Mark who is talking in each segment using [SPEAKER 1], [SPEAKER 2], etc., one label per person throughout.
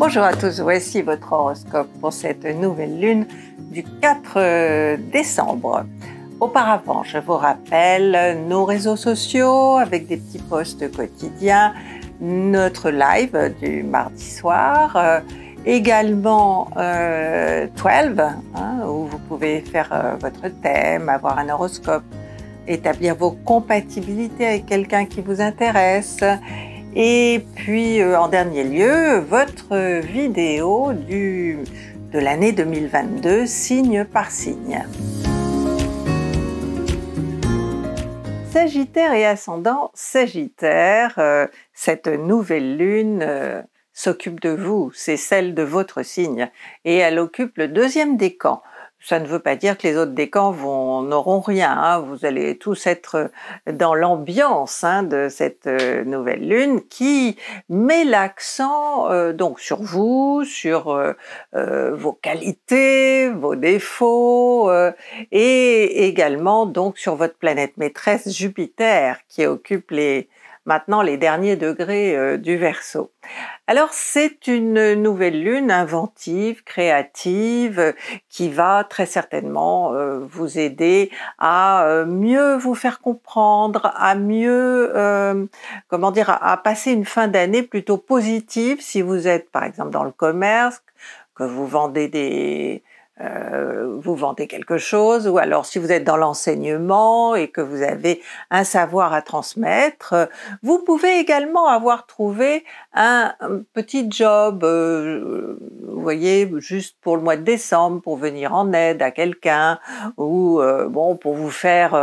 [SPEAKER 1] Bonjour à tous, voici votre horoscope pour cette nouvelle lune du 4 euh, décembre. Auparavant, je vous rappelle nos réseaux sociaux avec des petits posts quotidiens, notre live du mardi soir, euh, également 12, euh, hein, où vous pouvez faire votre thème, avoir un horoscope, établir vos compatibilités avec quelqu'un qui vous intéresse et puis, euh, en dernier lieu, votre vidéo de l'année 2022, signe par signe. Sagittaire et ascendant Sagittaire, euh, cette nouvelle lune euh, s'occupe de vous, c'est celle de votre signe, et elle occupe le deuxième des camps ça ne veut pas dire que les autres décans vont n'auront rien. Hein. Vous allez tous être euh, dans l'ambiance hein, de cette euh, nouvelle lune qui met l'accent euh, donc sur vous, sur vos qualités, vos défauts et également donc sur votre planète maîtresse Jupiter qui occupe les maintenant les derniers degrés euh, du verso. Alors c'est une nouvelle lune inventive, créative, qui va très certainement euh, vous aider à euh, mieux vous faire comprendre, à mieux, comment dire, à passer une fin d'année plutôt positive si vous êtes par exemple dans le commerce, que vous vendez des, euh, vous vendez quelque chose, ou alors si vous êtes dans l'enseignement et que vous avez un savoir à transmettre, vous pouvez également avoir trouvé un, petit job, euh, vous voyez, juste pour le mois de décembre, pour venir en aide à quelqu'un, ou euh, bon, pour vous faire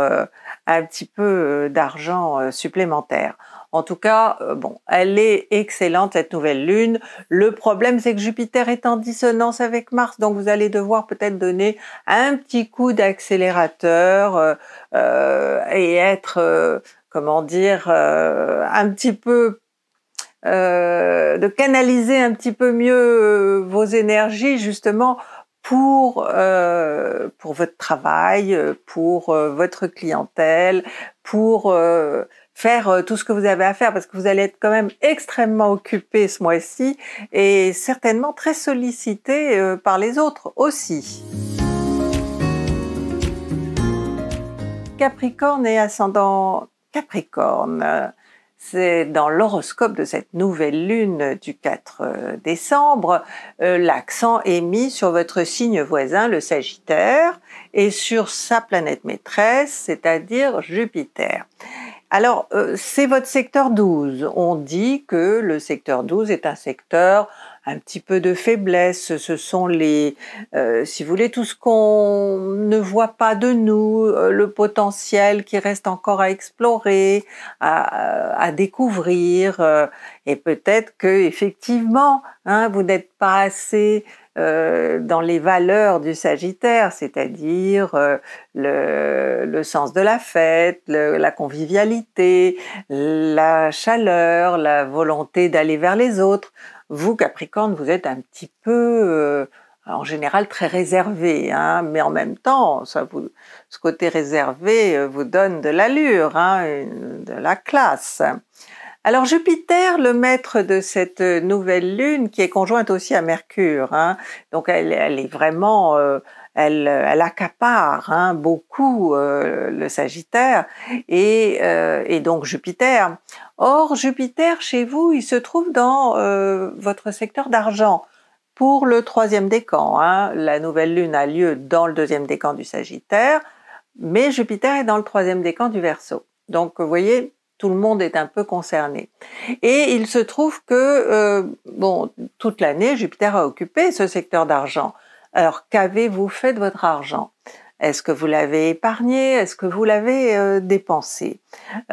[SPEAKER 1] un petit peu d'argent supplémentaire. En tout cas, euh, bon, elle est excellente cette nouvelle lune. Le problème, c'est que Jupiter est en dissonance avec Mars, donc vous allez devoir peut-être donner un petit coup d'accélérateur euh, euh, et être, comment dire, un petit peu de canaliser un petit peu mieux vos énergies justement pour, pour votre travail, pour votre clientèle, pour faire euh, tout ce que vous avez à faire parce que vous allez être quand même extrêmement occupé ce mois-ci et certainement très sollicité euh, par les autres aussi. Capricorne et ascendant Capricorne. C'est dans l'horoscope de cette nouvelle lune du 4 euh, décembre, l'accent est mis sur votre signe voisin, le Sagittaire, et sur sa planète maîtresse, c'est-à-dire Jupiter. Alors, euh, c'est votre secteur 12. On dit que le secteur 12 est un secteur un petit peu de faiblesse. Ce sont les, euh, si vous voulez, tout ce qu'on ne voit pas de nous, euh, le potentiel qui reste encore à explorer, à, découvrir. et peut-être que effectivement, hein, vous n'êtes pas assez euh, dans les valeurs du Sagittaire, c'est-à-dire euh, le, sens de la fête, la convivialité, la chaleur, la volonté d'aller vers les autres. Vous, Capricorne, vous êtes un petit peu, euh, en général, très réservé, hein, mais en même temps, ça ce côté réservé vous donne de l'allure, hein, de la classe. Alors Jupiter, le maître de cette euh, nouvelle lune, qui est conjointe aussi à Mercure, hein. donc elle, est vraiment, euh, euh, elle, accapare hein, beaucoup le Sagittaire et, donc Jupiter. Or Jupiter chez vous, il se trouve dans votre secteur d'argent pour le troisième décan. Hein. La nouvelle lune a lieu dans le deuxième décan du Sagittaire, mais Jupiter est dans le troisième décan du Verseau. Donc vous voyez, tout le monde est un peu concerné. Et il se trouve que euh, bon, toute l'année, Jupiter a occupé ce secteur d'argent. Alors qu'avez-vous fait de votre argent Est-ce que vous l'avez épargné Est-ce que vous l'avez euh, dépensé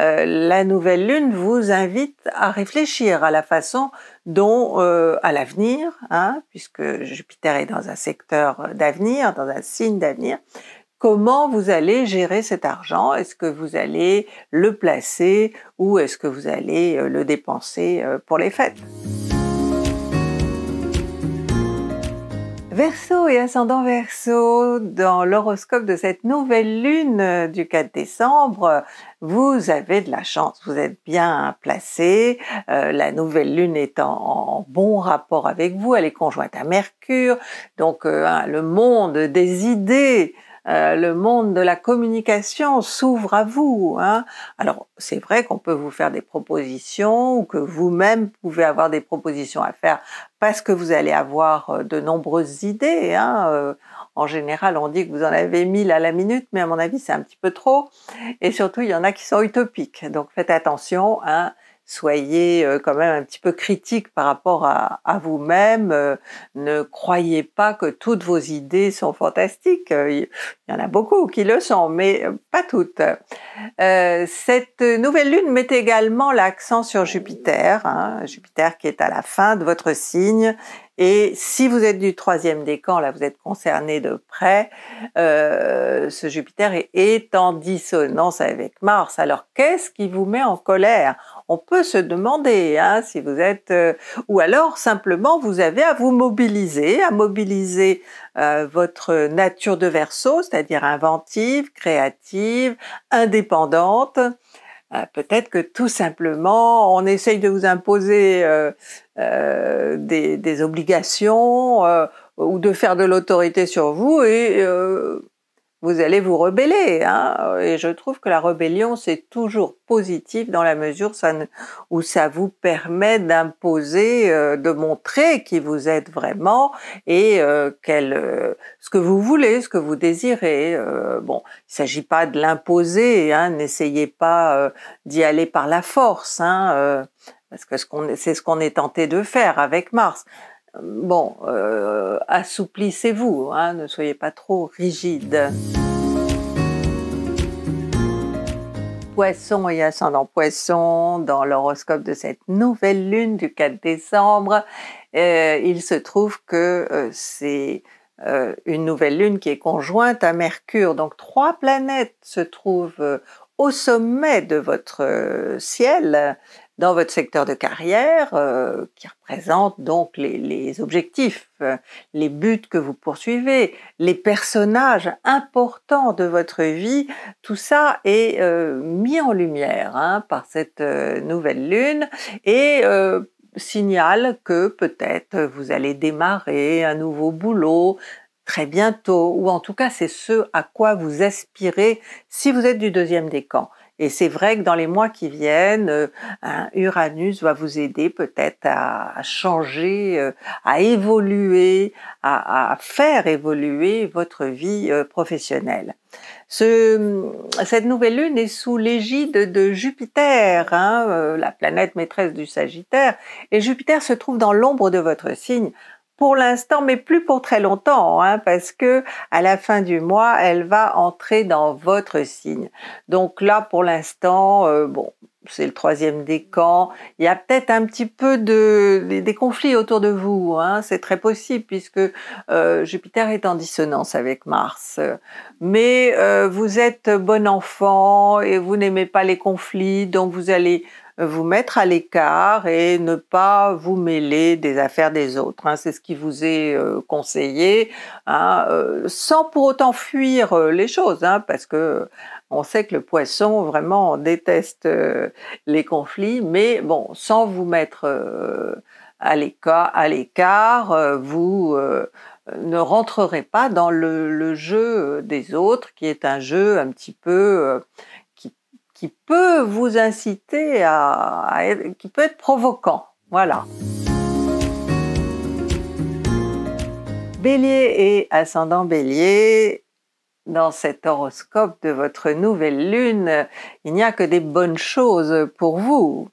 [SPEAKER 1] euh, La nouvelle lune vous invite à réfléchir à la façon dont, à l'avenir, hein, puisque Jupiter est dans un secteur d'avenir, dans un signe d'avenir, comment vous allez gérer cet argent. Est-ce que vous allez le placer ou est-ce que vous allez euh, le dépenser euh, pour les fêtes Verseau et ascendant Verseau, dans l'horoscope de cette nouvelle lune euh, du 4 décembre, vous avez de la chance, vous êtes bien placé, la nouvelle lune est en, bon rapport avec vous, elle est conjointe à Mercure, donc hein, le monde des idées euh, le monde de la communication s'ouvre à vous. Hein. Alors c'est vrai qu'on peut vous faire des propositions ou que vous-même pouvez avoir des propositions à faire parce que vous allez avoir euh, de nombreuses idées. Hein. Euh, en général, on dit que vous en avez mille à la minute, mais à mon avis, c'est un petit peu trop. Et surtout, il y en a qui sont utopiques. Donc faites attention. Hein, soyez euh, quand même un petit peu critique par rapport à, vous-même. Euh, ne croyez pas que toutes vos idées sont fantastiques. Il euh, y en a beaucoup qui le sont, mais pas toutes. cette nouvelle lune met également l'accent sur Jupiter, hein. Jupiter qui est à la fin de votre signe et si vous êtes du troisième décan, là vous êtes concerné de près, euh, ce Jupiter est, en dissonance avec Mars. Alors qu'est-ce qui vous met en colère On peut se demander hein, si vous êtes... Euh, ou alors simplement vous avez à vous mobiliser, à mobiliser euh, votre nature de verso, c'est-à-dire inventive, créative, indépendante euh, peut-être que tout simplement on essaye de vous imposer euh, des, obligations euh, ou de faire de l'autorité sur vous et euh, vous allez vous rebeller. Hein. et je trouve que la rébellion, c'est toujours positif dans la mesure où ça vous permet d'imposer, de montrer qui vous êtes vraiment et ce que vous voulez, ce que vous désirez. bon, il s'agit pas de l'imposer, hein, n'essayez pas d'y aller par la force. Hein, parce que c'est ce qu'on est tenté de faire avec Mars. Bon, euh, assouplissez-vous, hein, ne soyez pas trop rigide. Poisson et ascendant Poisson, dans l'horoscope de cette nouvelle lune du 4 décembre, euh, il se trouve que euh, c'est une nouvelle lune qui est conjointe à Mercure. Donc trois planètes se trouvent au sommet de votre ciel, dans votre secteur de carrière, euh, qui représente donc les, objectifs, euh, les buts que vous poursuivez, les personnages importants de votre vie, tout ça est euh, mis en lumière hein, par cette nouvelle lune et signale que peut-être vous allez démarrer un nouveau boulot, très bientôt, ou en tout cas c'est ce à quoi vous aspirez si vous êtes du deuxième décan. Et c'est vrai que dans les mois qui viennent, euh, Uranus va vous aider peut-être à, changer, euh, à évoluer, à, faire évoluer votre vie euh, professionnelle. cette nouvelle lune est sous l'égide de Jupiter, hein, la planète maîtresse du Sagittaire, et Jupiter se trouve dans l'ombre de votre signe pour l'instant, mais plus pour très longtemps, hein, parce que à la fin du mois, elle va entrer dans votre signe. Donc là, pour l'instant, euh, bon, c'est le troisième décan. Il y a peut-être un petit peu de des conflits autour de vous. Hein. c'est très possible puisque euh, Jupiter est en dissonance avec Mars. Mais euh, vous êtes bon enfant et vous n'aimez pas les conflits, donc vous allez vous mettre à l'écart et ne pas vous mêler des affaires des autres. Hein. c'est ce qui vous est euh, conseillé, hein, euh, sans pour autant fuir euh, les choses, hein, parce que on sait que le poisson vraiment déteste les conflits, mais bon, sans vous mettre à l'écart, vous ne rentrerez pas dans le, jeu des autres, qui est un jeu un petit peu peut vous inciter à, être, qui peut être provoquant, Voilà. Bélier et ascendant Bélier, dans cet horoscope de votre nouvelle lune, il n'y a que des bonnes choses pour vous.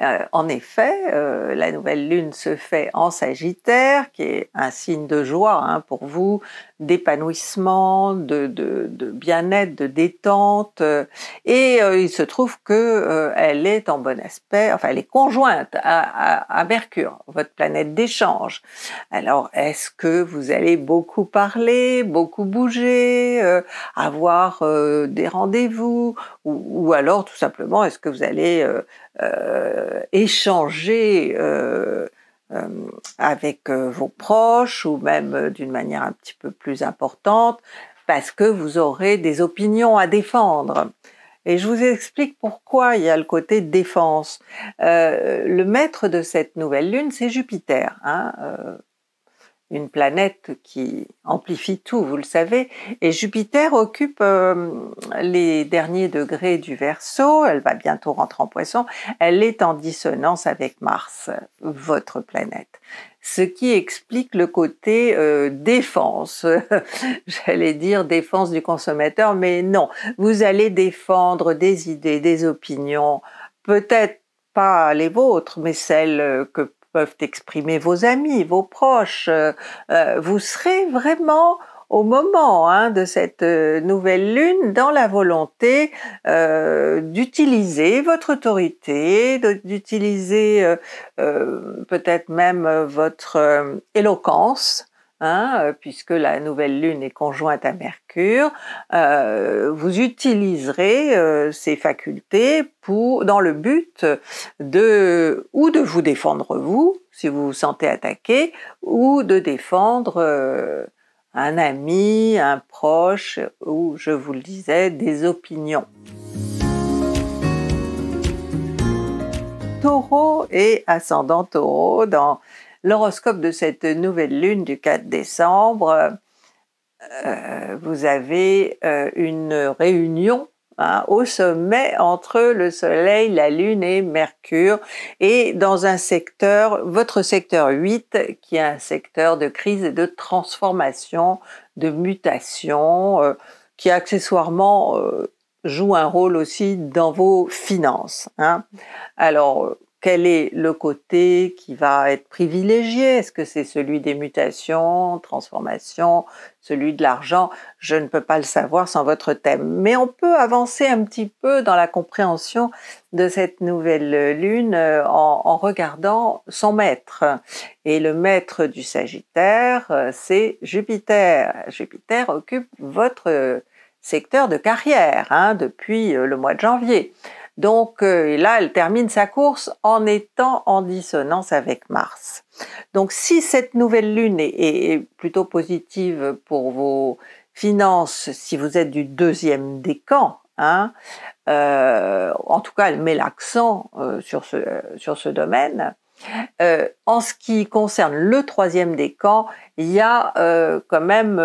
[SPEAKER 1] Euh, en effet, euh, la nouvelle lune se fait en Sagittaire, qui est un signe de joie hein, pour vous, d'épanouissement, de, de, bien-être, de détente. Euh, et euh, il se trouve que euh, elle est en bon aspect, enfin elle est conjointe à, à, Mercure, votre planète d'échange. Alors est-ce que vous allez beaucoup parler, beaucoup bouger, avoir des rendez-vous, ou, alors tout simplement est-ce que vous allez échanger euh, avec euh, vos proches ou même euh, d'une manière un petit peu plus importante parce que vous aurez des opinions à défendre. Et je vous explique pourquoi il y a le côté défense. le maître de cette nouvelle lune, c'est Jupiter. Hein, une planète qui amplifie tout, vous le savez, et Jupiter occupe euh, les derniers degrés du Verseau, elle va bientôt rentrer en poisson, elle est en dissonance avec Mars, votre planète, ce qui explique le côté euh, défense, j'allais dire défense du consommateur, mais non, vous allez défendre des idées, des opinions, peut-être pas les vôtres, mais celles euh, que peuvent exprimer vos amis, vos proches. Euh, euh, vous serez vraiment au moment hein, de cette euh, nouvelle lune dans la volonté d'utiliser votre autorité, d'utiliser peut-être même votre éloquence Hein, euh, puisque la nouvelle lune est conjointe à Mercure, euh, vous utiliserez euh, ces facultés pour, dans le but de ou de vous défendre vous, si vous vous sentez attaqué, ou de défendre un ami, un proche, ou, je vous le disais, des opinions. Taureau et ascendant Taureau dans L'horoscope de cette nouvelle lune du 4 décembre, euh, vous avez euh, une réunion hein, au sommet entre le Soleil, la Lune et Mercure, et dans un secteur, votre secteur 8, qui est un secteur de crise et de transformation, de mutation, euh, qui accessoirement joue un rôle aussi dans vos finances. Hein. Alors, quel est le côté qui va être privilégié Est-ce que c'est celui des mutations, transformations, celui de l'argent Je ne peux pas le savoir sans votre thème. Mais on peut avancer un petit peu dans la compréhension de cette nouvelle lune euh, en, regardant son maître. Et le maître du Sagittaire, euh, c'est Jupiter. Jupiter occupe votre secteur de carrière hein, depuis euh, le mois de janvier. Donc euh, là, elle termine sa course en étant en dissonance avec Mars. Donc si cette nouvelle lune est, plutôt positive pour vos finances, si vous êtes du deuxième décan, hein, euh, en tout cas, elle met l'accent euh, sur, ce, sur ce domaine. en ce qui concerne le troisième décan, il y a quand même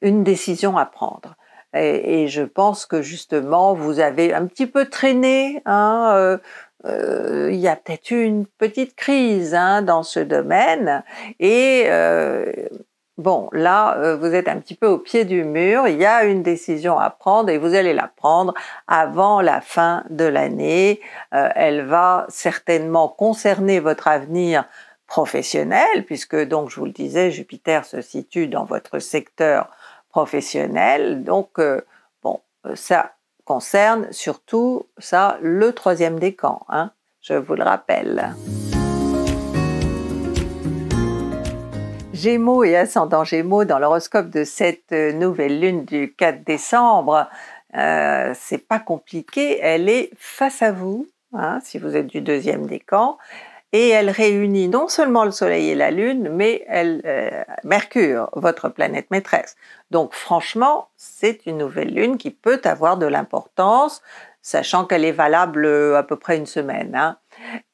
[SPEAKER 1] une décision à prendre. Et, je pense que justement, vous avez un petit peu traîné. Hein, euh, euh, il y a peut-être eu une petite crise hein, dans ce domaine. Et euh, bon, là, vous êtes un petit peu au pied du mur. Il y a une décision à prendre et vous allez la prendre avant la fin de l'année. elle va certainement concerner votre avenir professionnel, puisque donc je vous le disais, Jupiter se situe dans votre secteur professionnel Donc, euh, bon, euh, ça concerne surtout ça, le troisième décan, hein, je vous le rappelle. Gémeaux et ascendant Gémeaux dans l'horoscope de cette euh, nouvelle lune du 4 décembre, c'est pas compliqué, elle est face à vous, hein, si vous êtes du deuxième décan et elle réunit non seulement le Soleil et la Lune, mais elle, euh, Mercure, votre planète maîtresse. Donc franchement, c'est une nouvelle Lune qui peut avoir de l'importance, sachant qu'elle est valable euh, à peu près une semaine. Hein.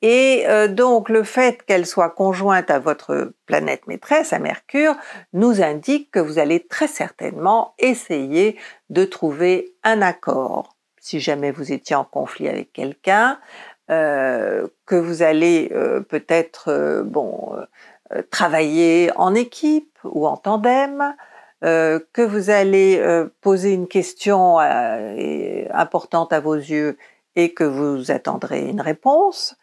[SPEAKER 1] Et euh, donc le fait qu'elle soit conjointe à votre planète maîtresse, à Mercure, nous indique que vous allez très certainement essayer de trouver un accord si jamais vous étiez en conflit avec quelqu'un, que vous allez euh, peut-être euh, bon euh, travailler en équipe ou en tandem, que vous allez poser une question importante à vos yeux et que vous attendrez une réponse,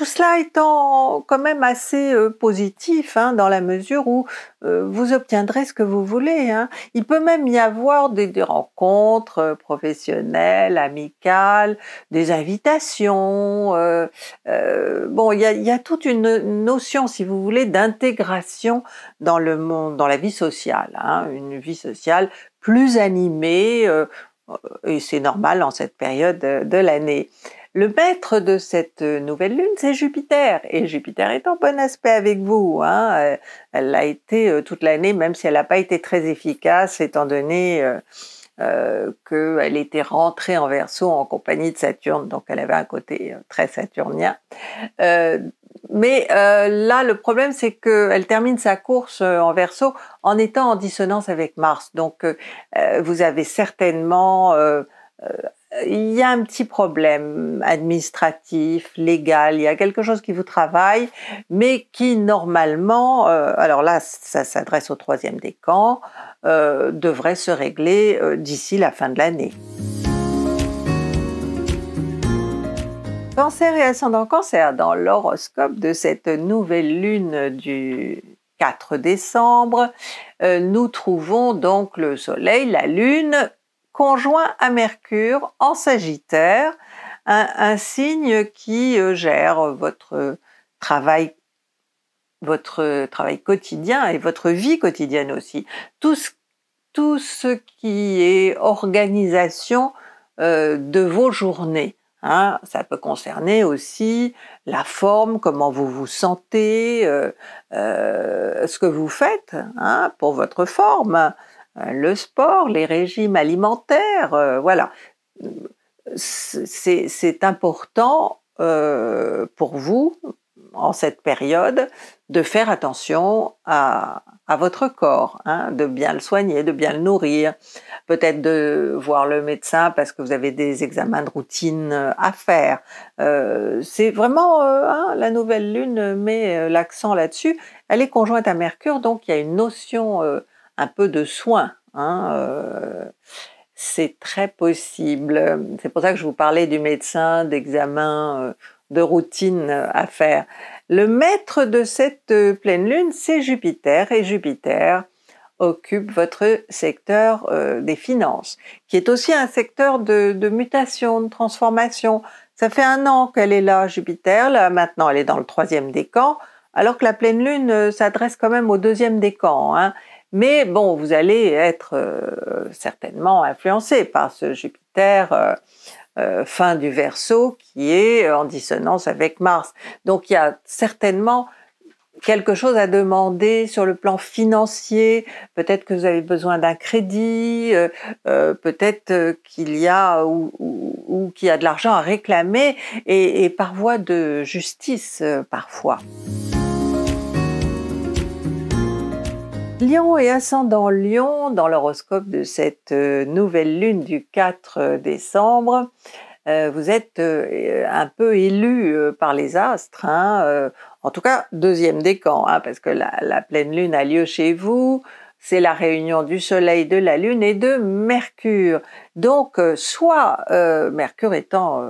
[SPEAKER 1] tout cela étant quand même assez euh, positif hein, dans la mesure où euh, vous obtiendrez ce que vous voulez. Hein. Il peut même y avoir des, rencontres euh, professionnelles, amicales, des invitations. bon, il y a, toute une notion, si vous voulez, d'intégration dans le monde, dans la vie sociale, hein, une vie sociale plus animée et c'est normal en cette période euh, de l'année. Le maître de cette euh, nouvelle lune, c'est Jupiter, et Jupiter est en bon aspect avec vous. Hein. Euh, elle l'a été toute l'année, même si elle n'a pas été très efficace, étant donné qu'elle était rentrée en verso en compagnie de Saturne, donc elle avait un côté très saturnien. Mais euh, là, le problème, c'est qu'elle termine sa course euh, en verso en étant en dissonance avec Mars. Donc, euh, vous avez certainement... il y a un petit problème administratif, légal, il y a quelque chose qui vous travaille, mais qui normalement, alors là, ça s'adresse au troisième décan, devrait se régler d'ici la fin de l'année. Cancer et ascendant cancer, dans l'horoscope de cette nouvelle lune du 4 décembre, euh, nous trouvons donc le Soleil, la Lune, conjoint à Mercure en Sagittaire, un, signe qui euh, gère votre travail votre travail quotidien et votre vie quotidienne aussi. Tout ce, qui est organisation euh, de vos journées. Hein, ça peut concerner aussi la forme, comment vous vous sentez, euh, euh, ce que vous faites hein, pour votre forme, hein, le sport, les régimes alimentaires, euh, voilà. C'est important pour vous en cette période de faire attention à, votre corps, hein, de bien le soigner, de bien le nourrir, peut-être de voir le médecin parce que vous avez des examens de routine euh, à faire. Euh, c'est vraiment euh, hein, la nouvelle lune met l'accent là-dessus. Elle est conjointe à Mercure, donc il y a une notion un peu de soin. Hein, c'est très possible. C'est pour ça que je vous parlais du médecin, d'examen de routine euh, à faire. Le maître de cette euh, pleine lune, c'est Jupiter, et Jupiter occupe votre secteur euh, des finances, qui est aussi un secteur de, mutation, de transformation. Ça fait un an qu'elle est là, Jupiter, là maintenant elle est dans le troisième décan, alors que la pleine lune s'adresse quand même au deuxième décan. Hein. Mais bon, vous allez être certainement influencé par ce Jupiter euh, fin du verso qui est euh, en dissonance avec Mars. Donc il y a certainement quelque chose à demander sur le plan financier, peut-être que vous avez besoin d'un crédit, euh, peut-être qu'il y a ou, a de l'argent à réclamer et par voie de justice parfois. Lion et ascendant Lion dans l'horoscope de cette euh, nouvelle lune du 4 euh, décembre. Euh, vous êtes un peu élu par les astres, hein, en tout cas deuxième décan, hein, parce que la, pleine lune a lieu chez vous, c'est la réunion du Soleil, de la Lune et de Mercure. Donc, soit Mercure étant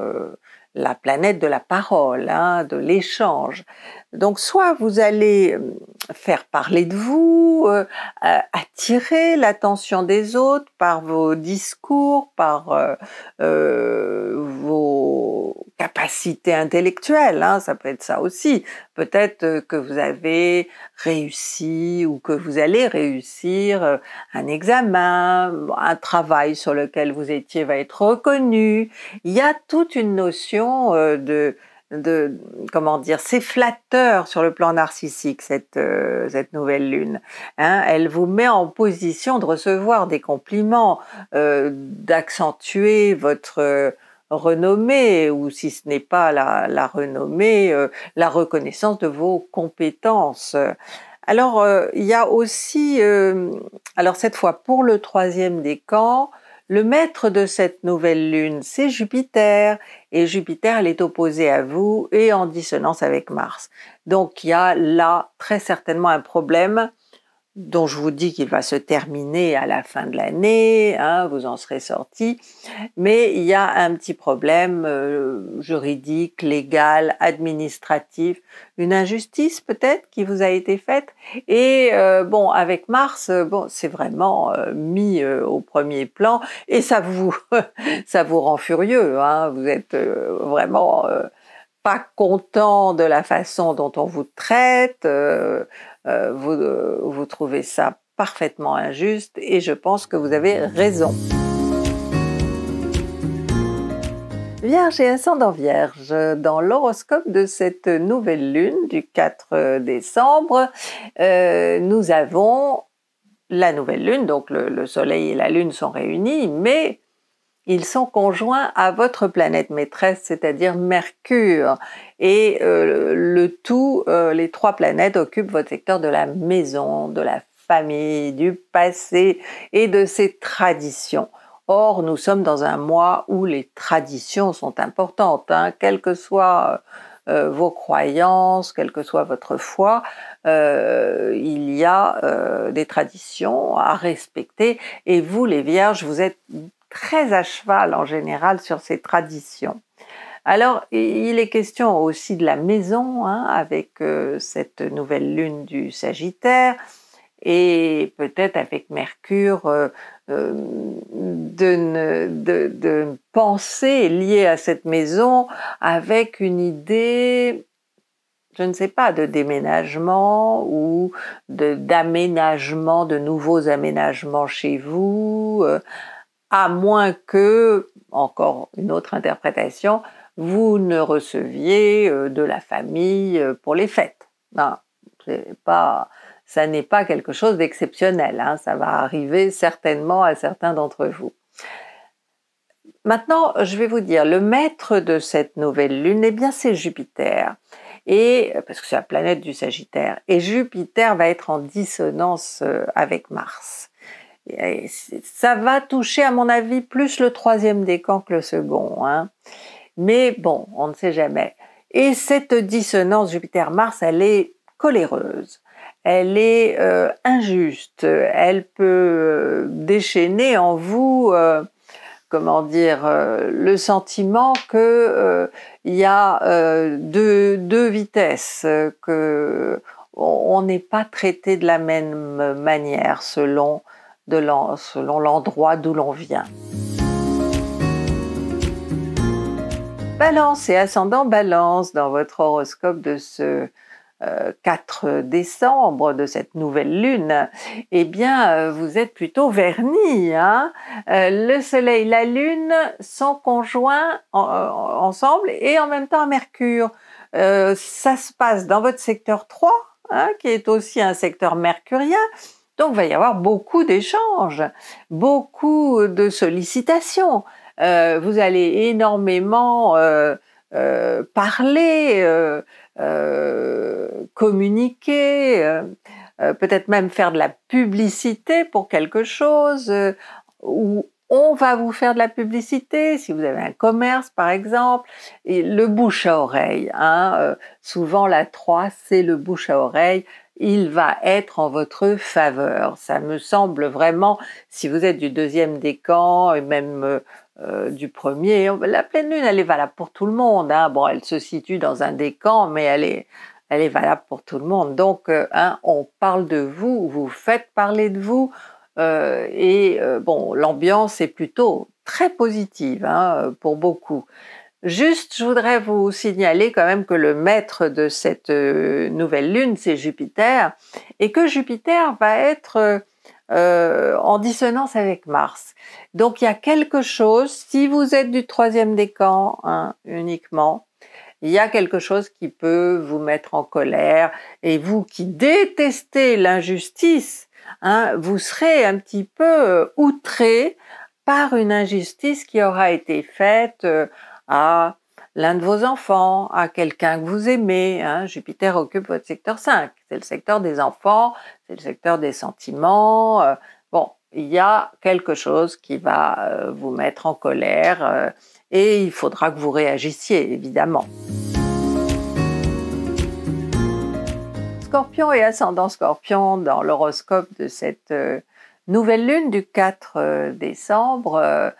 [SPEAKER 1] la planète de la parole, hein, de l'échange. Donc soit vous allez euh, faire parler de vous, euh, euh, attirer l'attention des autres par vos discours, par vos capacité intellectuelle, hein, ça peut être ça aussi. Peut-être euh, que vous avez réussi ou que vous allez réussir euh, un examen, un travail sur lequel vous étiez va être reconnu. Il y a toute une notion euh, de, de comment dire, c'est flatteur sur le plan narcissique cette cette nouvelle lune. Hein. elle vous met en position de recevoir des compliments, d'accentuer votre renommée, ou si ce n'est pas la, renommée, euh, la reconnaissance de vos compétences. Alors, euh, il y a aussi, euh, alors cette fois pour le troisième décan, le maître de cette nouvelle lune, c'est Jupiter, et Jupiter, elle est opposée à vous et en dissonance avec Mars. Donc, il y a là très certainement un problème dont je vous dis qu'il va se terminer à la fin de l'année, hein, vous en serez sorti, mais il y a un petit problème euh, juridique, légal, administratif, une injustice peut-être qui vous a été faite. Et euh, bon, avec Mars, euh, bon, c'est vraiment mis au premier plan et ça vous, rend furieux. Hein. vous êtes vraiment pas content de la façon dont on vous traite, euh, euh, euh, vous, trouvez ça parfaitement injuste et je pense que vous avez raison. Vierge et ascendant Vierge, dans l'horoscope de cette nouvelle lune du 4 décembre, nous avons la nouvelle lune, donc le Soleil et la Lune sont réunis, mais ils sont conjoints à votre planète maîtresse, c'est-à-dire Mercure. Et euh, le tout, euh, les trois planètes occupent votre secteur de la maison, de la famille, du passé et de ses traditions. Or, nous sommes dans un mois où les traditions sont importantes, hein. quelles que soient euh, vos croyances, quelle que soit votre foi, il y a des traditions à respecter et vous, les vierges, vous êtes très à cheval en général sur ces traditions. Alors, il est question aussi de la maison, hein, avec euh, cette nouvelle lune du Sagittaire, et peut-être avec Mercure euh, euh, de, de, penser lié à cette maison avec une idée, je ne sais pas, de déménagement ou d'aménagement, de, nouveaux aménagements chez vous, à moins que, encore une autre interprétation, vous ne receviez euh, de la famille euh, pour les fêtes. Non, pas, ça n'est pas quelque chose d'exceptionnel, hein. ça va arriver certainement à certains d'entre vous. Maintenant, je vais vous dire, le maître de cette nouvelle lune, eh bien c'est Jupiter. Et, parce que c'est la planète du Sagittaire. Et Jupiter va être en dissonance euh, avec Mars ça va toucher, à mon avis, plus le troisième décan que le second. Hein. Mais bon, on ne sait jamais. Et cette dissonance Jupiter-Mars, elle est coléreuse, elle est euh, injuste, elle peut euh, déchaîner en vous, euh, comment dire, le sentiment que il y a deux, vitesses, que on n'est pas traité de la même manière selon selon l'endroit d'où l'on vient. Balance et ascendant balance dans votre horoscope de ce 4 euh, décembre de cette nouvelle lune, eh bien, euh, vous êtes plutôt vernis. Hein. Euh, le Soleil, la Lune sont conjoints ensemble et en même temps Mercure. ça se passe dans votre secteur 3, hein, qui est aussi un secteur mercurien. Donc il va y avoir beaucoup d'échanges, beaucoup de sollicitations. Euh, vous allez énormément euh, euh, parler, communiquer, peut-être même faire de la publicité pour quelque chose, ou on va vous faire de la publicité, si vous avez un commerce par exemple, et le bouche à oreille. Hein, souvent la 3, c'est le bouche à oreille il va être en votre faveur. Ça me semble vraiment, si vous êtes du deuxième décan et même euh, euh, du premier, la pleine lune, elle est valable pour tout le monde. Hein. Bon, elle se situe dans un décan, mais elle est, valable pour tout le monde. Donc, euh, hein, on parle de vous, vous faites parler de vous. et bon, l'ambiance est plutôt très positive hein, pour beaucoup. Juste, je voudrais vous signaler quand même que le maître de cette euh, nouvelle lune, c'est Jupiter, et que Jupiter va être euh, euh, en dissonance avec Mars. Donc il y a quelque chose, si vous êtes du troisième décan hein, uniquement, il y a quelque chose qui peut vous mettre en colère, et vous qui détestez l'injustice, hein, vous serez un petit peu outré par une injustice qui aura été faite à l'un de vos enfants, à quelqu'un que vous aimez. Hein. Jupiter occupe votre secteur 5. C'est le secteur des enfants, c'est le secteur des sentiments. Euh. bon, il y a quelque chose qui va euh, vous mettre en colère euh, et il faudra que vous réagissiez, évidemment. Scorpion et ascendant Scorpion dans l'horoscope de cette nouvelle lune du 4 décembre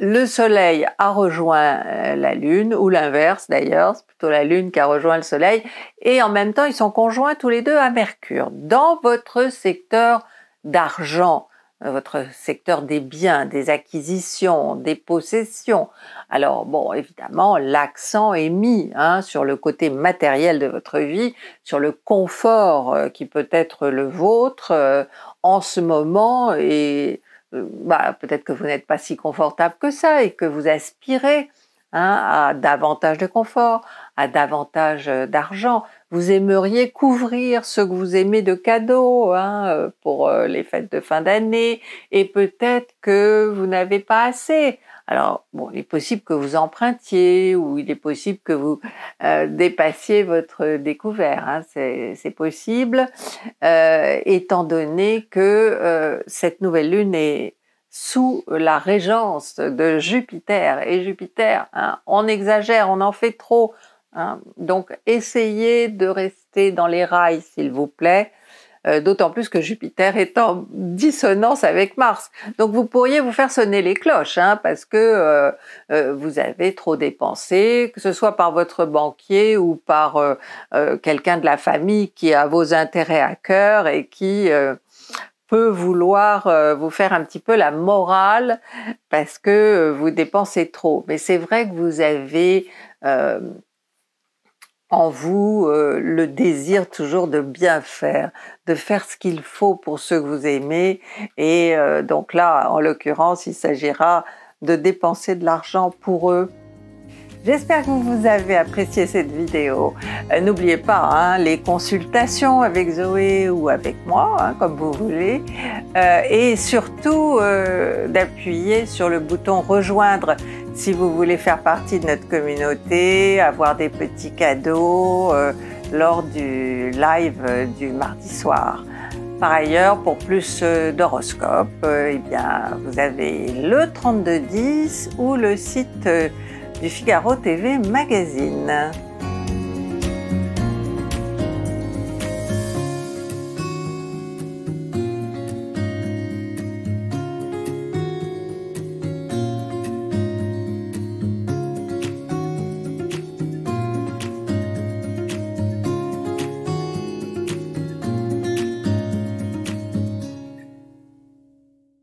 [SPEAKER 1] le Soleil a rejoint euh, la Lune, ou l'inverse d'ailleurs, c'est plutôt la Lune qui a rejoint le Soleil, et en même temps ils sont conjoints tous les deux à Mercure. Dans votre secteur d'argent, euh, votre secteur des biens, des acquisitions, des possessions. Alors bon, évidemment, l'accent est mis hein, sur le côté matériel de votre vie, sur le confort euh, qui peut être le vôtre en ce moment et euh, bah, peut-être que vous n'êtes pas si confortable que ça et que vous aspirez hein, à davantage de confort, à davantage euh, d'argent. Vous aimeriez couvrir ce que vous aimez de cadeaux hein, euh, pour les fêtes de fin d'année et peut-être que vous n'avez pas assez. Alors, bon, il est possible que vous empruntiez ou il est possible que vous euh, dépassiez votre découvert. Hein. c'est possible, euh, étant donné que euh, cette nouvelle lune est sous la régence de Jupiter. Et Jupiter, hein, on exagère, on en fait trop. Hein. donc, essayez de rester dans les rails, s'il vous plaît. Euh, d'autant plus que Jupiter est en dissonance avec Mars. Donc vous pourriez vous faire sonner les cloches, hein, parce que euh, euh, vous avez trop dépensé, que ce soit par votre banquier ou par quelqu'un de la famille qui a vos intérêts à cœur et qui peut vouloir vous faire un petit peu la morale parce que vous dépensez trop. Mais c'est vrai que vous avez en vous euh, le désir toujours de bien faire, de faire ce qu'il faut pour ceux que vous aimez. Et euh, donc là, en l'occurrence, il s'agira de dépenser de l'argent pour eux. J'espère que vous avez apprécié cette vidéo. Euh, n'oubliez pas hein, les consultations avec Zoé ou avec moi, hein, comme vous voulez, et surtout d'appuyer sur le bouton rejoindre si vous voulez faire partie de notre communauté, avoir des petits cadeaux euh, lors du live euh, du mardi soir. Par ailleurs, pour plus euh, d'horoscopes, eh vous avez le 3210 ou le site du Figaro TV Magazine.